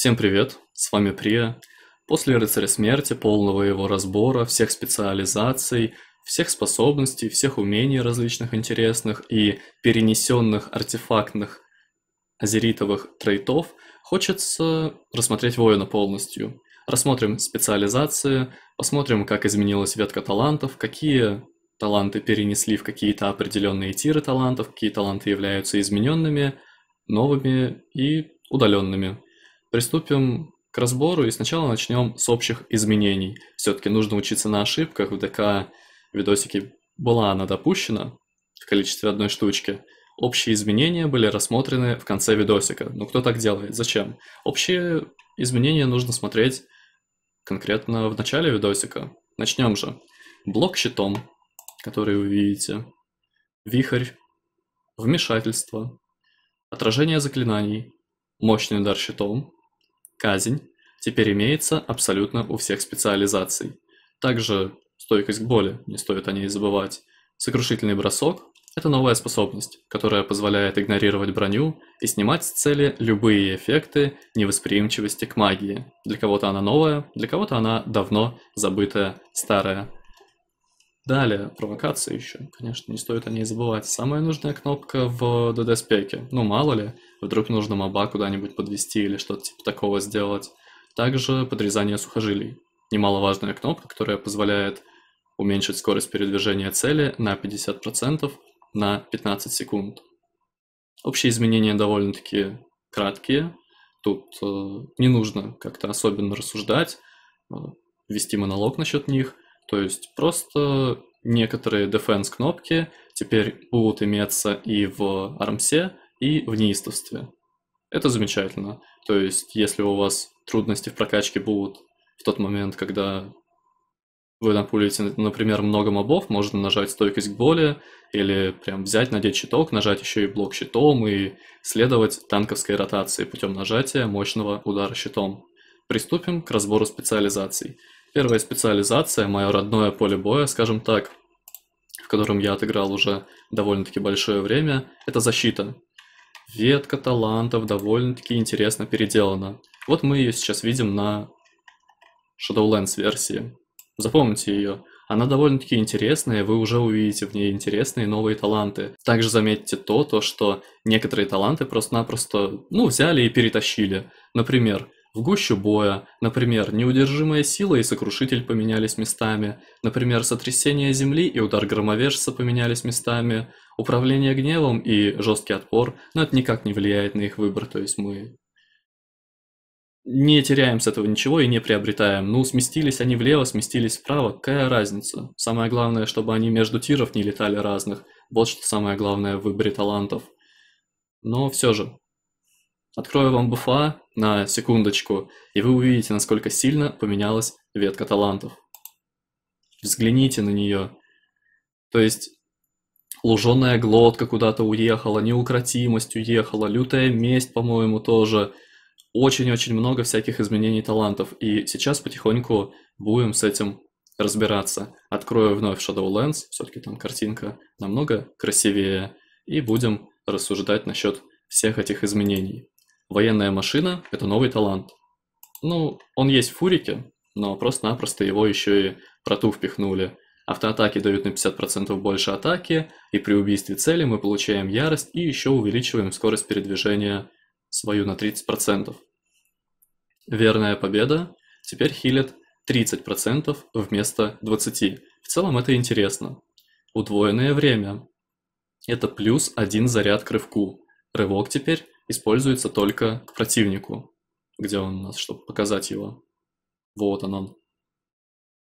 Всем привет, с вами Прия. После «Рыцаря смерти», полного его разбора, всех специализаций, всех способностей, всех умений различных интересных и перенесенных артефактных азеритовых трейтов, хочется рассмотреть воина полностью. Рассмотрим специализации, посмотрим, как изменилась ветка талантов, какие таланты перенесли в какие-то определенные тиры талантов, какие таланты являются измененными, новыми и удаленными. Приступим к разбору и сначала начнем с общих изменений. Все-таки нужно учиться на ошибках. В ДК видосике была она допущена в количестве одной штучки. Общие изменения были рассмотрены в конце видосика. Ну кто так делает? Зачем? Общие изменения нужно смотреть конкретно в начале видосика. Начнем же. Блок щитом, который вы видите. Вихрь. Вмешательство. Отражение заклинаний. Мощный удар щитом. Казнь теперь имеется абсолютно у всех специализаций. Также стойкость к боли, не стоит о ней забывать. Сокрушительный бросок – это новая способность, которая позволяет игнорировать броню и снимать с цели любые эффекты невосприимчивости к магии. Для кого-то она новая, для кого-то она давно забытая, старая. Далее, провокация еще, конечно, не стоит о ней забывать. Самая нужная кнопка в ДД-спеке. Ну, мало ли, Вдруг нужно моба куда-нибудь подвести или что-то типа такого сделать. Также подрезание сухожилий. Немаловажная кнопка, которая позволяет уменьшить скорость передвижения цели на 50% на 15 секунд. Общие изменения довольно-таки краткие. Тут э, не нужно как-то особенно рассуждать, э, вести монолог насчет них. То есть просто некоторые defense кнопки теперь будут иметься и в армсе, и в неистовстве. Это замечательно. То есть, если у вас трудности в прокачке будут в тот момент, когда вы напулите, например, много мобов, можно нажать стойкость к боли, или прям взять, надеть щиток, нажать еще и блок щитом и следовать танковской ротации путем нажатия мощного удара щитом. Приступим к разбору специализаций. Первая специализация, мое родное поле боя, скажем так, в котором я отыграл уже довольно-таки большое время, это защита. Ветка талантов довольно-таки интересно переделана. Вот мы ее сейчас видим на Shadowlands версии. Запомните ее. Она довольно-таки интересная, вы уже увидите в ней интересные новые таланты. Также заметьте то, то что некоторые таланты просто-напросто, ну, взяли и перетащили. Например, в гущу боя, например, неудержимая сила и сокрушитель поменялись местами, например, сотрясение земли и удар громовержца поменялись местами, Управление гневом и жесткий отпор, но это никак не влияет на их выбор, то есть мы не теряем с этого ничего и не приобретаем. Ну, сместились они влево, сместились вправо, какая разница? Самое главное, чтобы они между тиров не летали разных. Вот что самое главное в выборе талантов. Но все же, открою вам буфа на секундочку, и вы увидите, насколько сильно поменялась ветка талантов. Взгляните на нее. То есть луженая глотка куда-то уехала, неукротимость уехала, лютая месть, по-моему, тоже. Очень-очень много всяких изменений талантов, и сейчас потихоньку будем с этим разбираться. Открою вновь Shadowlands, все-таки там картинка намного красивее, и будем рассуждать насчет всех этих изменений. Военная машина – это новый талант. Ну, он есть в Фурике, но просто-напросто его еще и проту впихнули – Автоатаки дают на 50% больше атаки, и при убийстве цели мы получаем ярость и еще увеличиваем скорость передвижения свою на 30%. Верная победа теперь хилит 30% вместо 20%. В целом это интересно. Удвоенное время. Это плюс один заряд к рывку. Рывок теперь используется только к противнику. Где он у нас, чтобы показать его? Вот он он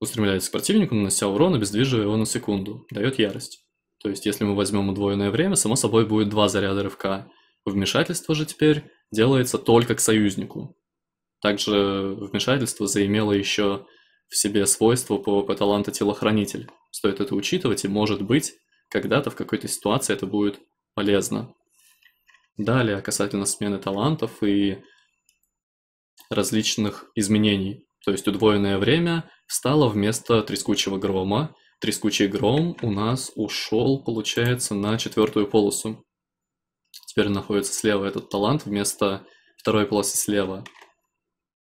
устремляется к противнику, нанося урон, обездвиживая его на секунду. Дает ярость. То есть, если мы возьмем удвоенное время, само собой будет два заряда рывка. Вмешательство же теперь делается только к союзнику. Также вмешательство заимело еще в себе свойство по таланта телохранитель. Стоит это учитывать, и может быть, когда-то в какой-то ситуации это будет полезно. Далее, касательно смены талантов и различных изменений. То есть удвоенное время стало вместо трескучего грома. Трескучий гром у нас ушел, получается, на четвертую полосу. Теперь находится слева этот талант вместо второй полосы слева.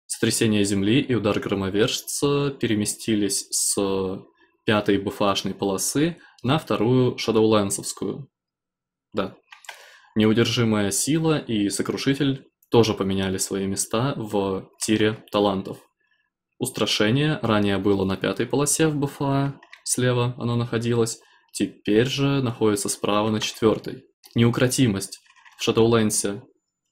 Сотрясение земли и удар громовержца переместились с пятой БФАшной полосы на вторую шадоулансовскую. Да. Неудержимая сила и сокрушитель тоже поменяли свои места в тире талантов. Устрашение ранее было на пятой полосе в БФА, слева оно находилось, теперь же находится справа на четвертой. Неукротимость в Shadowlands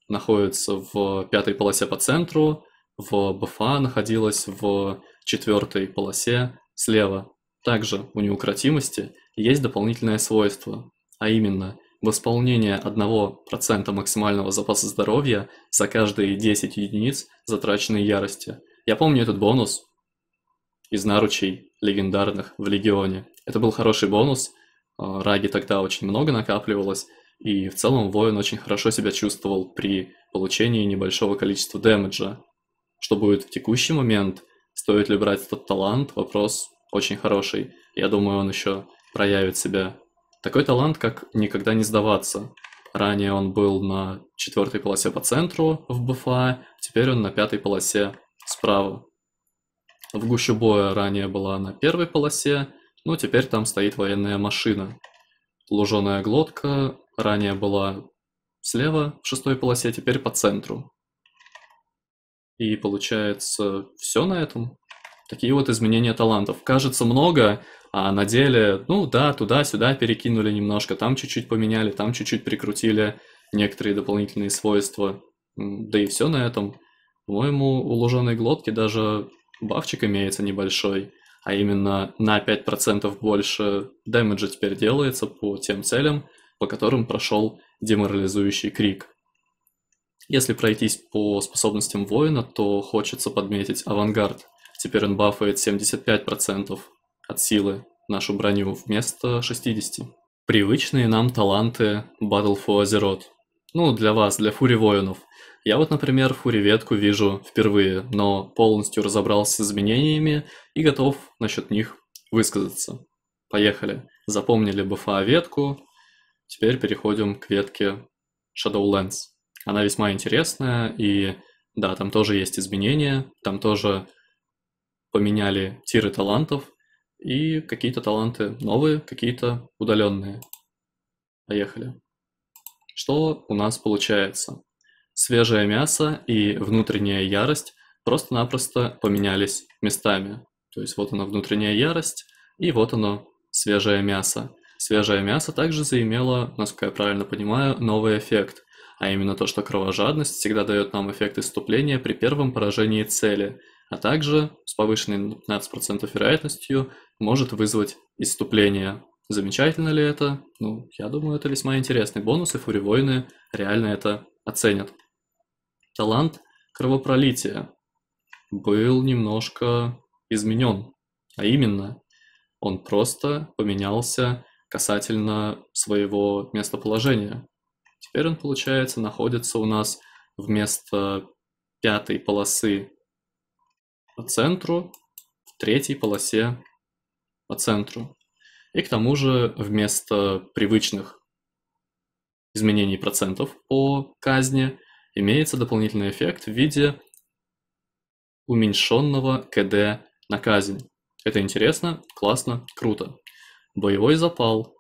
находится в пятой полосе по центру, в БФА находилась в четвертой полосе слева. Также у неукротимости есть дополнительное свойство, а именно восполнение 1% максимального запаса здоровья за каждые 10 единиц затраченной ярости – я помню этот бонус из наручей легендарных в Легионе. Это был хороший бонус, а, раги тогда очень много накапливалось, и в целом воин очень хорошо себя чувствовал при получении небольшого количества дэмэджа. Что будет в текущий момент, стоит ли брать этот талант, вопрос очень хороший. Я думаю, он еще проявит себя. Такой талант, как никогда не сдаваться. Ранее он был на четвертой полосе по центру в БФА, теперь он на пятой полосе справа. В гуще боя ранее была на первой полосе, но теперь там стоит военная машина. Луженая глотка ранее была слева в шестой полосе, теперь по центру. И получается все на этом. Такие вот изменения талантов. Кажется много, а на деле, ну да, туда-сюда перекинули немножко, там чуть-чуть поменяли, там чуть-чуть прикрутили некоторые дополнительные свойства. Да и все на этом. По-моему, у луженой глотки даже бафчик имеется небольшой, а именно на 5% больше дэмэджа теперь делается по тем целям, по которым прошел деморализующий крик. Если пройтись по способностям воина, то хочется подметить авангард. Теперь он бафает 75% от силы нашу броню вместо 60%. Привычные нам таланты Battle for Azeroth. Ну, для вас, для фури воинов – я вот, например, фуриветку вижу впервые, но полностью разобрался с изменениями и готов насчет них высказаться. Поехали. Запомнили БФА ветку. Теперь переходим к ветке Shadowlands. Она весьма интересная, и да, там тоже есть изменения, там тоже поменяли тиры талантов, и какие-то таланты новые, какие-то удаленные. Поехали. Что у нас получается? Свежее мясо и внутренняя ярость просто-напросто поменялись местами. То есть вот она внутренняя ярость, и вот оно свежее мясо. Свежее мясо также заимело, насколько я правильно понимаю, новый эффект, а именно то, что кровожадность всегда дает нам эффект исступления при первом поражении цели, а также с повышенной 15% вероятностью может вызвать исступление. Замечательно ли это? Ну, я думаю, это весьма интересный бонус, и фуривоины реально это оценят талант кровопролития был немножко изменен. А именно, он просто поменялся касательно своего местоположения. Теперь он, получается, находится у нас вместо пятой полосы по центру, в третьей полосе по центру. И к тому же вместо привычных изменений процентов по казни имеется дополнительный эффект в виде уменьшенного КД на казнь. Это интересно, классно, круто. Боевой запал.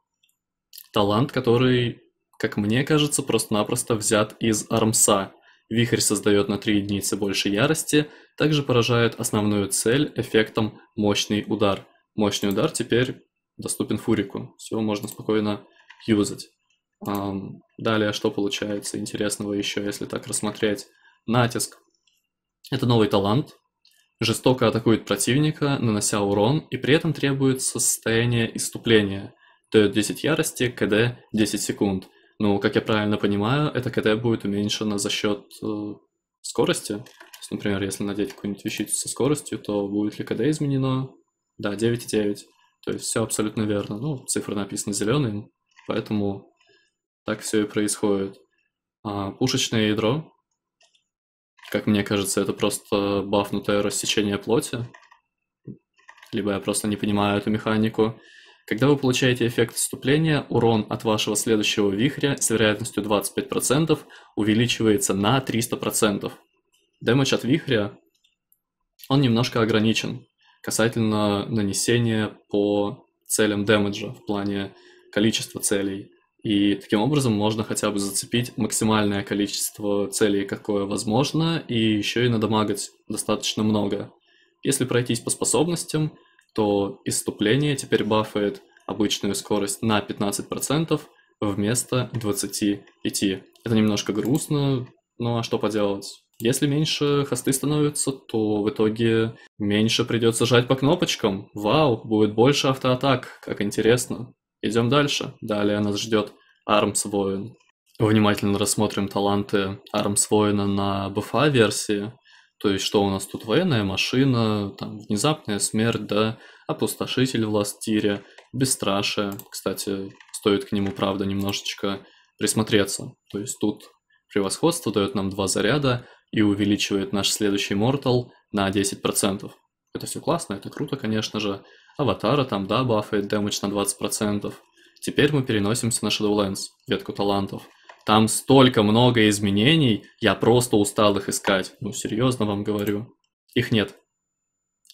Талант, который, как мне кажется, просто-напросто взят из армса. Вихрь создает на 3 единицы больше ярости, также поражает основную цель эффектом мощный удар. Мощный удар теперь доступен Фурику. Все можно спокойно юзать. Далее, что получается интересного еще, если так рассмотреть? Натиск. Это новый талант. Жестоко атакует противника, нанося урон, и при этом требует состояние иступления. Дает 10 ярости, КД 10 секунд. Ну, как я правильно понимаю, это КД будет уменьшено за счет э, скорости. То есть, например, если надеть какую-нибудь вещицу со скоростью, то будет ли КД изменено? Да, 9,9. То есть все абсолютно верно. Ну, цифры написаны зеленым, поэтому так все и происходит. А, пушечное ядро, как мне кажется, это просто бафнутое рассечение плоти. Либо я просто не понимаю эту механику. Когда вы получаете эффект вступления, урон от вашего следующего вихря с вероятностью 25% увеличивается на 300%. Дэмэдж от вихря, он немножко ограничен касательно нанесения по целям дэмэджа в плане количества целей. И таким образом можно хотя бы зацепить максимальное количество целей, какое возможно, и еще и надамагать достаточно много. Если пройтись по способностям, то иступление теперь бафает обычную скорость на 15% вместо 25%. Это немножко грустно, ну а что поделать? Если меньше хосты становятся то в итоге меньше придется жать по кнопочкам. Вау, будет больше автоатак, как интересно. Идем дальше. Далее нас ждет Армс Воин. Внимательно рассмотрим таланты Армс Воина на БФА-версии. То есть, что у нас тут военная машина, там, внезапная смерть, да, опустошитель в бесстрашие. Кстати, стоит к нему, правда, немножечко присмотреться. То есть, тут превосходство дает нам два заряда и увеличивает наш следующий мортал на 10%. Это все классно, это круто, конечно же, аватара там, да, бафает дэмэдж на 20%. Теперь мы переносимся на Shadowlands, ветку талантов. Там столько много изменений, я просто устал их искать. Ну, серьезно вам говорю. Их нет.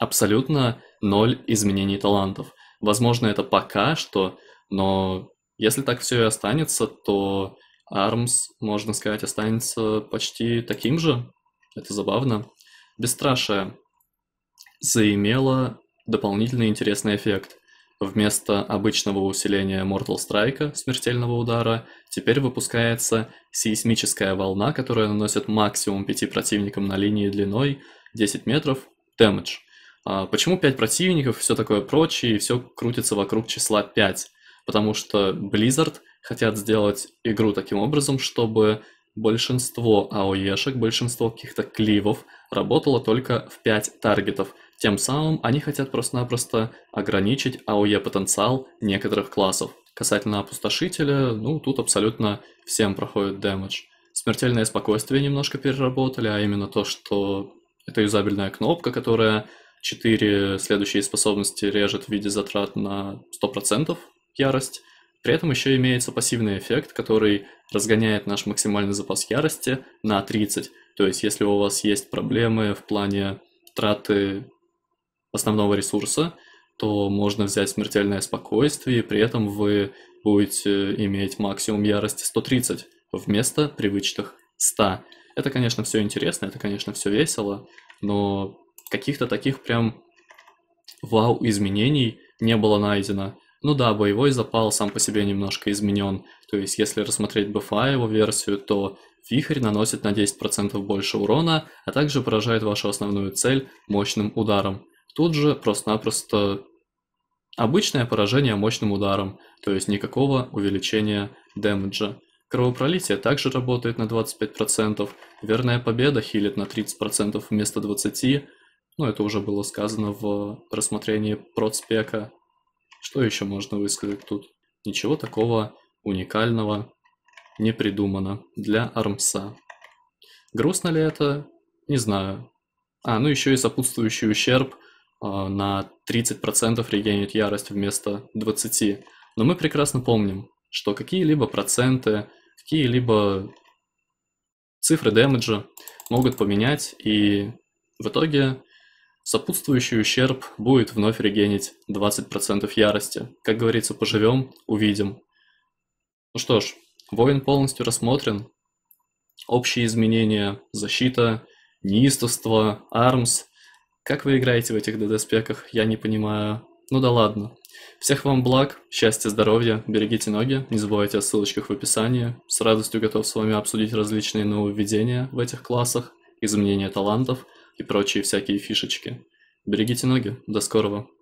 Абсолютно ноль изменений талантов. Возможно, это пока что, но если так все и останется, то Армс, можно сказать, останется почти таким же. Это забавно. Бесстрашие заимела Дополнительный интересный эффект. Вместо обычного усиления Mortal Strike, смертельного удара, теперь выпускается сейсмическая волна, которая наносит максимум 5 противникам на линии длиной 10 метров damage. А почему 5 противников и все такое прочее, и все крутится вокруг числа 5? Потому что Blizzard хотят сделать игру таким образом, чтобы большинство АОЕшек, большинство каких-то кливов работало только в 5 таргетов – тем самым они хотят просто-напросто ограничить АОЕ-потенциал e некоторых классов. Касательно опустошителя, ну тут абсолютно всем проходит дэмэдж. Смертельное спокойствие немножко переработали, а именно то, что это юзабельная кнопка, которая 4 следующие способности режет в виде затрат на 100% ярость. При этом еще имеется пассивный эффект, который разгоняет наш максимальный запас ярости на 30. То есть, если у вас есть проблемы в плане траты основного ресурса, то можно взять смертельное спокойствие, и при этом вы будете э, иметь максимум ярости 130 вместо привычных 100. Это, конечно, все интересно, это, конечно, все весело, но каких-то таких прям вау изменений не было найдено. Ну да, боевой запал сам по себе немножко изменен. То есть, если рассмотреть БФА его версию, то вихрь наносит на 10% больше урона, а также поражает вашу основную цель мощным ударом. Тут же просто-напросто обычное поражение мощным ударом, то есть никакого увеличения дэмэджа. Кровопролитие также работает на 25%, верная победа хилит на 30% вместо 20%, ну это уже было сказано в рассмотрении процпека. Что еще можно высказать тут? Ничего такого уникального не придумано для армса. Грустно ли это? Не знаю. А, ну еще и сопутствующий ущерб – а, на 30% регенит ярость вместо 20%. Но мы прекрасно помним, что какие-либо проценты, какие-либо цифры дэмэджа могут поменять, и в итоге сопутствующий ущерб будет вновь регенить 20% ярости. Как говорится, поживем, увидим. Ну что ж, воин полностью рассмотрен. Общие изменения, защита, неистовство, армс – как вы играете в этих доспехах, я не понимаю. Ну да ладно. Всех вам благ, счастья, здоровья, берегите ноги, не забывайте о ссылочках в описании. С радостью готов с вами обсудить различные нововведения в этих классах, изменения талантов и прочие всякие фишечки. Берегите ноги, до скорого.